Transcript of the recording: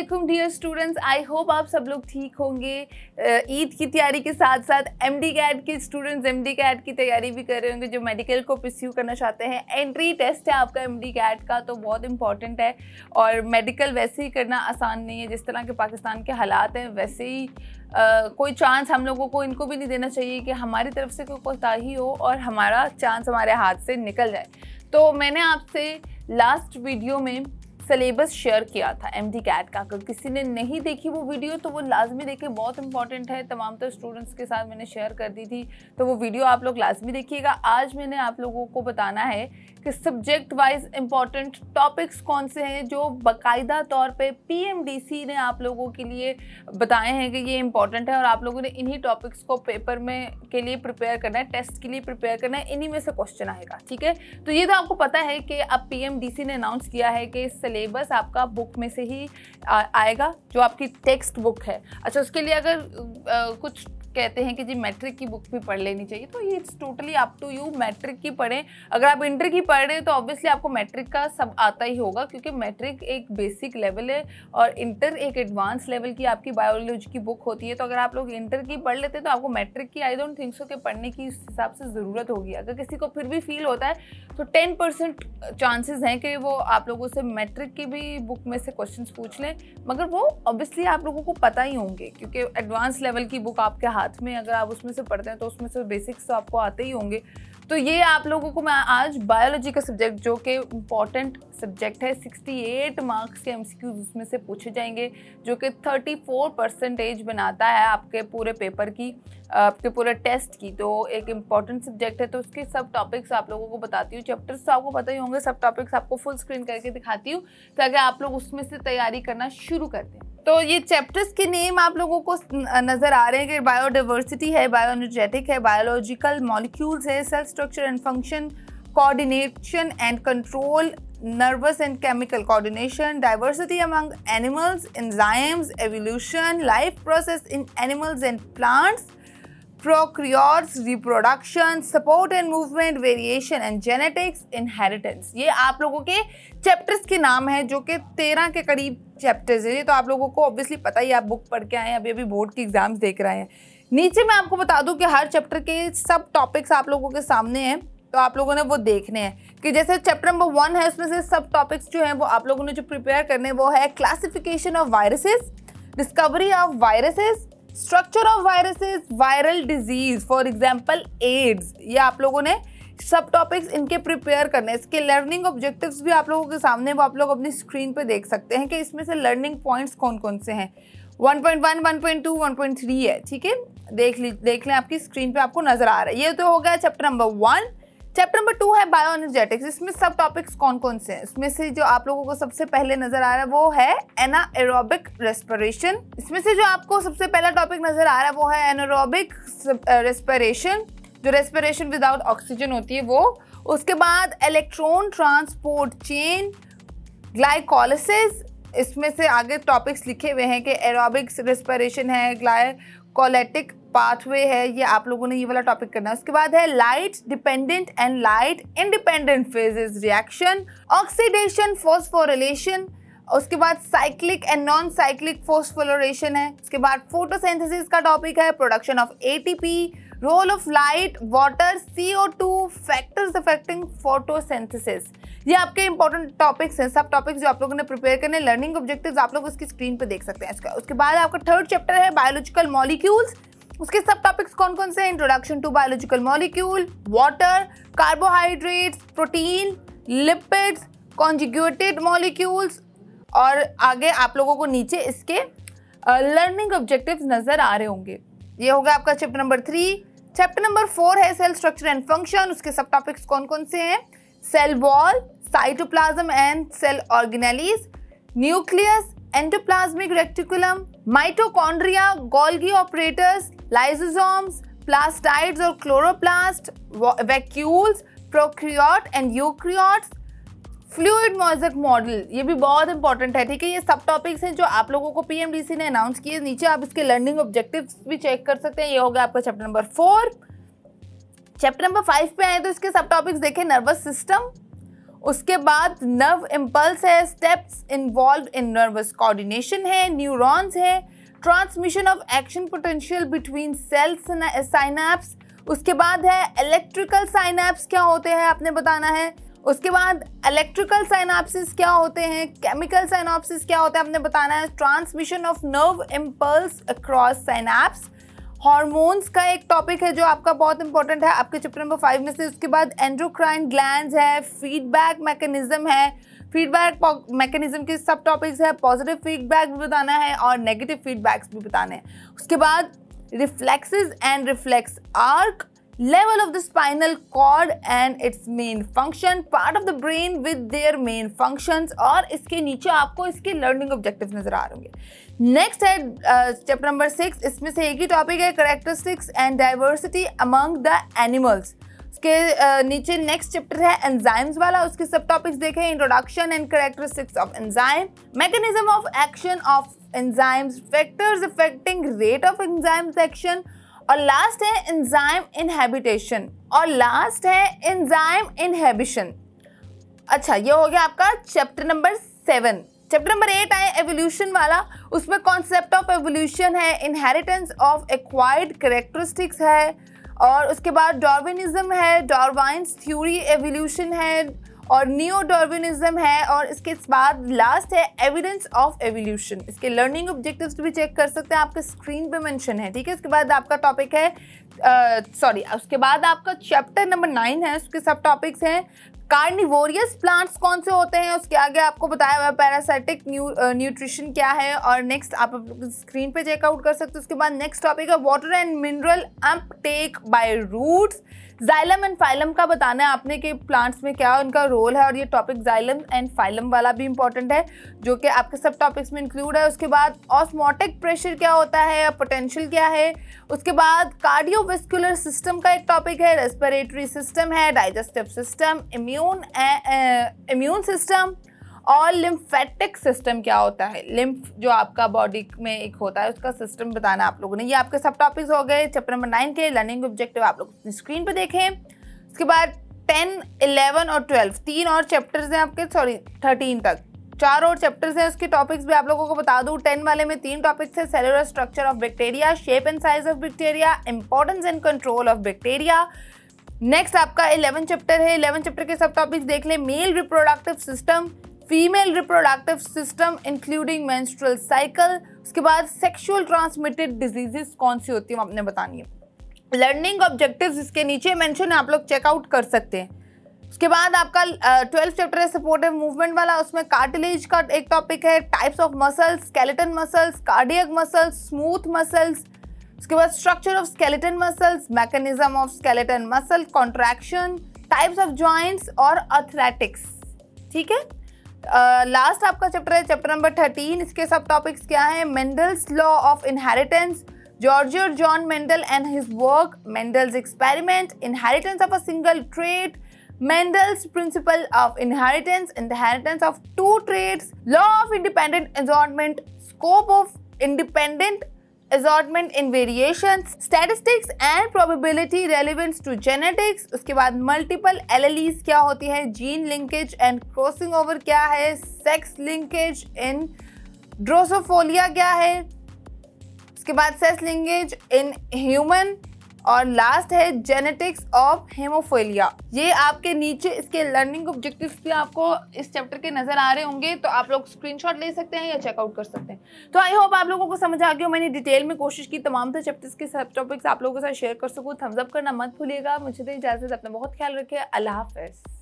Aslam dear students I hope आप सब लोग ठीक होंगे ईद की तैयारी के साथ साथ एम डी कैट के स्टूडेंट्स एम डी कैट की तैयारी भी कर रहे होंगे जो मेडिकल को प्रस्यू करना चाहते हैं एंट्री टेस्ट है आपका एम डी कैट का तो बहुत इंपॉर्टेंट है और मेडिकल वैसे ही करना आसान नहीं है जिस तरह के पाकिस्तान के हालात हैं वैसे ही Uh, कोई चांस हम लोगों को इनको भी नहीं देना चाहिए कि हमारी तरफ से कोई कोताही हो और हमारा चांस हमारे हाथ से निकल जाए तो मैंने आपसे लास्ट वीडियो में सिलेबस शेयर किया था एम डी कैट का अगर किसी ने नहीं देखी वो वीडियो तो वो लाजमी देखे बहुत इंपॉर्टेंट है तमाम तर तो स्टूडेंट्स के साथ मैंने शेयर कर दी थी तो वो वीडियो आप लोग लाजमी देखिएगा आज मैंने आप लोगों को बताना है कि सब्जेक्ट वाइज इम्पॉर्टेंट टॉपिक्स कौन से हैं जो बाकायदा तौर पे पीएमडीसी ने आप लोगों के लिए बताए हैं कि ये इंपॉर्टेंट है और आप लोगों ने इन्हीं टॉपिक्स को पेपर में के लिए प्रिपेयर करना है टेस्ट के लिए प्रिपेयर करना है इन्हीं में से क्वेश्चन आएगा ठीक है तो ये तो आपको पता है कि अब पीएमडीसी ने अनाउंस किया है कि सिलेबस सिलेबस आपका बुक में से ही आएगा जो आपकी टेक्स्ट बुक है अच्छा उसके लिए अगर कुछ कहते हैं कि जी मैट्रिक की बुक भी पढ़ लेनी चाहिए तो ये it's totally up to you matric की पढ़ें अगर आप इंटर की पढ़ रहे हैं तो ऑब्वियसली आपको मैट्रिक का सब आता ही होगा क्योंकि मैट्रिक एक बेसिक लेवल है और इंटर एक एडवांस लेवल की आपकी बायोलॉजी की बुक होती है तो अगर आप लोग इंटर की पढ़ लेते हैं तो आपको मैट्रिक की आई डोंट थिंक सो के पढ़ने की इस हिसाब से ज़रूरत होगी अगर किसी को फिर भी फील होता है तो टेन परसेंट चांसेज हैं कि वो आप लोगों से मैट्रिक की भी बुक में से क्वेश्चन पूछ लें मगर वो ऑब्वियसली आप लोगों को पता ही होंगे क्योंकि एडवांस लेवल की बुक आपके हाथ साथ में अगर आप उसमें से पढ़ते हैं तो उसमें से बेसिक्स तो आपको आते ही होंगे तो ये आप लोगों को मैं आज बायोलॉजी का सब्जेक्ट जो कि इम्पॉर्टेंट सब्जेक्ट है 68 मार्क्स के एमसीक्यूज उसमें से पूछे जाएंगे जो कि 34 परसेंटेज बनाता है आपके पूरे पेपर की आपके पूरे टेस्ट की तो एक इम्पॉर्टेंट सब्जेक्ट है तो उसके सब टॉपिक्स आप लोगों को बताती हूँ चैप्टर्स तो आपको पता ही होंगे सब टॉपिक्स आपको फुल स्क्रीन करके दिखाती हूँ ताकि आप लोग उसमें से तैयारी करना शुरू कर दें तो ये चैप्टर्स के नेम आप लोगों को नज़र आ रहे हैं कि बायोडाइवर्सिटी है बायो एनर्जेटिक है बायोलॉजिकल मॉलिक्यूल्स है cell structure and function coordination and control nervous and chemical coordination diversity among animals enzymes evolution life process in animals and plants prokaryotes reproduction support and movement variation and genetics inheritance ये आप लोगों के chapters के नाम हैं जो कि तेरह के करीब चैप्टर्स हैं ये तो आप लोगों को ऑब्वियसली पता ही आप बुक पढ़ के आए हैं अभी अभी बोर्ड के एग्जाम्स देख रहे हैं नीचे मैं आपको बता दूं कि हर चैप्टर के सब टॉपिक्स आप लोगों के सामने हैं तो आप लोगों ने वो देखने हैं कि जैसे चैप्टर नंबर वन है उसमें से सब टॉपिक्स जो हैं वो आप लोगों ने जो प्रिपेयर करने वो है classification of viruses discovery of viruses structure of viruses viral disease for example AIDS ये आप लोगों ने सब टॉपिक्स इनके प्रिपेयर करने इसके लर्निंग ऑब्जेक्टिव्स भी आप लोगों के सामने वो आप लोग अपनी स्क्रीन पे देख सकते हैं कि इसमें से लर्निंग पॉइंट्स कौन कौन से हैं 1.1, 1.2, 1.3 है ठीक है देख ली देख लें आपकी स्क्रीन पे आपको नजर आ रहा है ये तो हो गया chapter number one chapter number two है बायो एनर्जेटिक्स इसमें सब टॉपिक्स कौन कौन से हैं इसमें से जो आप लोगों को सबसे पहले नजर आ रहा है वो है एना एरोबिक रेस्पिरेशन इसमें से जो आपको सबसे पहला टॉपिक नजर आ रहा है वो है एनारोबिक रेस्पिरेशन जो रेस्पिरेशन विदाउट ऑक्सीजन होती है वो उसके बाद इलेक्ट्रॉन ट्रांसपोर्ट चेन ग्लाइकोलिस इसमें से आगे टॉपिक्स लिखे हुए हैं कि एरोबिक्स रेस्पिरेशन है ग्लाय कॉलेटिक पाथवे है ये आप लोगों ने ये वाला टॉपिक करना है उसके बाद है light dependent and light independent phases reaction oxidation phosphorylation उसके बाद cyclic and non cyclic phosphorylation है उसके बाद फोटोसिंथेसिस का टॉपिक है production of a role of light water CO factors affecting photosynthesis ये आपके इंपॉर्टेंट टॉपिक्स हैं सब टॉपिक्स जो आप लोगों ने प्रिपेयर करने लर्निंग ऑब्जेक्टिव आप लोग उसकी स्क्रीन पर देख सकते हैं इसका उसके बाद आपका थर्ड चैप्टर है बायोलॉजिकल मॉलिक्यूल्स उसके सब टॉपिक्स कौन कौन से हैं introduction to biological molecule water carbohydrates protein lipids conjugated molecules और आगे आप लोगों को नीचे इसके लर्निंग ऑब्जेक्टिव्स नज़र आ रहे होंगे ये होगा आपका chapter number three chapter number four है सेल स्ट्रक्चर एंड फंक्शन उसके सब टॉपिक्स कौन कौन से हैं cell wall cytoplasm and cell organelles nucleus endoplasmic reticulum mitochondria Golgi apparatus lysosomes plastids और chloroplast vacuoles prokaryote and eukaryotes fluid mosaic model ये भी बहुत इंपॉर्टेंट है ठीक है ये सब टॉपिक्स हैं जो आप लोगों को पीएमडीसी ने अनाउंस किए नीचे आप इसके लर्निंग ऑब्जेक्टिव्स भी चेक कर सकते हैं ये हो गया आपका chapter number four chapter number five पे आए तो इसके सब टॉपिक्स देखें नर्वस सिस्टम उसके बाद नर्व इम्पल्स है steps involve in nervous coordination है न्यूरॉन्स है transmission of action potential between cells synapse उसके बाद है इलेक्ट्रिकल साइनाप्स क्या होते हैं आपने बताना है उसके बाद इलेक्ट्रिकल साइनाप्सिस क्या होते हैं केमिकल साइनाप्सिस क्या होते हैं आपने बताना है transmission of nerve impulse across synapse hormones का एक टॉपिक है जो आपका बहुत इंपॉर्टेंट है आपके चैप्टर नंबर फाइव में से उसके बाद एंड्रोक्राइन ग्लैंड है फीडबैक मैकेनिज्म है फीडबैक मैकेनिज्म के सब टॉपिक्स है पॉजिटिव फीडबैक भी बताना है और नेगेटिव फीडबैक्स भी बताने हैं उसके बाद reflexes and reflex arc level of the spinal cord and its main function part of the brain with their main functions और इसके नीचे आपको इसके लर्निंग ऑब्जेक्टिव्स नजर आ रहे होंगे नेक्स्ट है स्टेप नंबर सिक्स इसमें से एक ही टॉपिक है characteristics and diversity among the animals उसके uh, नीचे नेक्स्ट चैप्टर है एंजाइम्स वाला उसके सब टॉपिक्स देखे introduction and characteristics of enzyme mechanism of action of enzymes factors affecting rate of enzymes action और लास्ट है इंजाइम इनहेबिटेशन और लास्ट है इंजाइम इनहेबिशन अच्छा ये हो गया आपका chapter number seven chapter number eight आए एवोल्यूशन वाला उसमें कॉन्सेप्ट ऑफ एवोल्यूशन है इनहेरिटेंस ऑफ एक्वायर्ड करेक्टरिस्टिक्स है और उसके बाद डॉर्विनिज्म है डॉर्वाइंस थ्योरी एवोल्यूशन है और नियो डॉर्विनिज्म है और इसके बाद लास्ट है एविडेंस ऑफ एवोल्यूशन इसके लर्निंग ऑब्जेक्टिव्स भी चेक कर सकते हैं आपके स्क्रीन पे मेंशन है ठीक है इसके बाद आपका टॉपिक है सॉरी uh, उसके बाद आपका चैप्टर नंबर नाइन है उसके सब टॉपिक्स हैं कार्निवोरियस प्लांट्स कौन से होते हैं उसके आगे आपको बताया हुआ पैरासाइटिक न्यू न्यूट्रिशन क्या है और नेक्स्ट आप स्क्रीन पे चेकआउट कर सकते हो उसके बाद नेक्स्ट टॉपिक है water and mineral uptake by roots xylem and phloem का बताना है आपने कि प्लांट्स में क्या उनका रोल है और ये टॉपिक जाइलम एंड फाइलम वाला भी इंपॉर्टेंट है जो कि आपके सब टॉपिक्स में इंक्लूड है उसके बाद ऑस्मोटिक प्रेशर क्या होता है पोटेंशियल क्या है उसके बाद कार्डियो कार्डियोवेस्कुलर सिस्टम का एक टॉपिक है रेस्पिरेटरी सिस्टम है digestive system immune immune system और लिम्फेटिक सिस्टम क्या होता है लिम्फ जो आपका बॉडी में एक होता है उसका सिस्टम बताना आप लोगों ने ये आपके सब टॉपिक्स हो गए चैप्टर नंबर नाइन के लर्निंग ऑब्जेक्टिव आप लोग अपनी स्क्रीन पर देखें उसके बाद टेन इलेवन और ट्वेल्व तीन और चैप्टर्स हैं आपके सॉरी थर्टीन तक चार और चैप्टर्स हैं उसके टॉपिक्स भी आप लोगों को बता दूं टेन वाले में तीन टॉपिक्स हैं cellular structure of bacteria shape and size of bacteria importance and control of bacteria next आपका इलेवन चैप्टर है इलेवन चैप्टर के सब टॉपिक्स देख लें male reproductive system female reproductive system including menstrual cycle उसके बाद सेक्शुअल ट्रांसमिटेड डिजीजेस कौन सी होती है आपने बतानी है लर्निंग ऑब्जेक्टिव इसके नीचे मैंशन है आप लोग चेकआउट कर सकते हैं उसके बाद आपका ट्वेल्थ चैप्टर है सपोर्टिव मूवमेंट वाला उसमें कार्टिलेज का एक टॉपिक है types of muscles skeleton muscles cardiac muscles smooth muscles उसके बाद structure of skeleton muscles mechanism of skeleton muscle contraction types of joints और अथलेटिक्स ठीक है लास्ट uh, आपका चैप्टर है चैप्टर नंबर थर्टीन इसके सब टॉपिक्स क्या है Mendel's law of inheritance Gregor Johann Mendel and his work Mendel's experiment inheritance of a single trait Mendel's principle of inheritance, inheritance of two traits, law of independent assortment, scope of independent assortment in variations, statistics and probability relevance to genetics, उसके बाद multiple alleles क्या होती है, gene linkage and crossing over क्या है, sex linkage in drosophila क्या है, उसके बाद sex linkage in human और लास्ट है जेनेटिक्स ऑफ हेमोफेलिया ये आपके नीचे इसके लर्निंग ऑब्जेक्टिव भी आपको इस चैप्टर के नजर आ रहे होंगे तो आप लोग स्क्रीनशॉट ले सकते हैं या चेकआउट कर सकते हैं तो आई होप आप लोगों को समझ आ गया मैंने डिटेल में कोशिश की तमाम से चैप्टर्स के सब टॉपिक्स आप लोगों के साथ शेयर कर सकूँ थम्सअप करना मत भूलिएगा मुझे तो इजाज़त अपना बहुत ख्याल रखे अल्लाह हाफिज़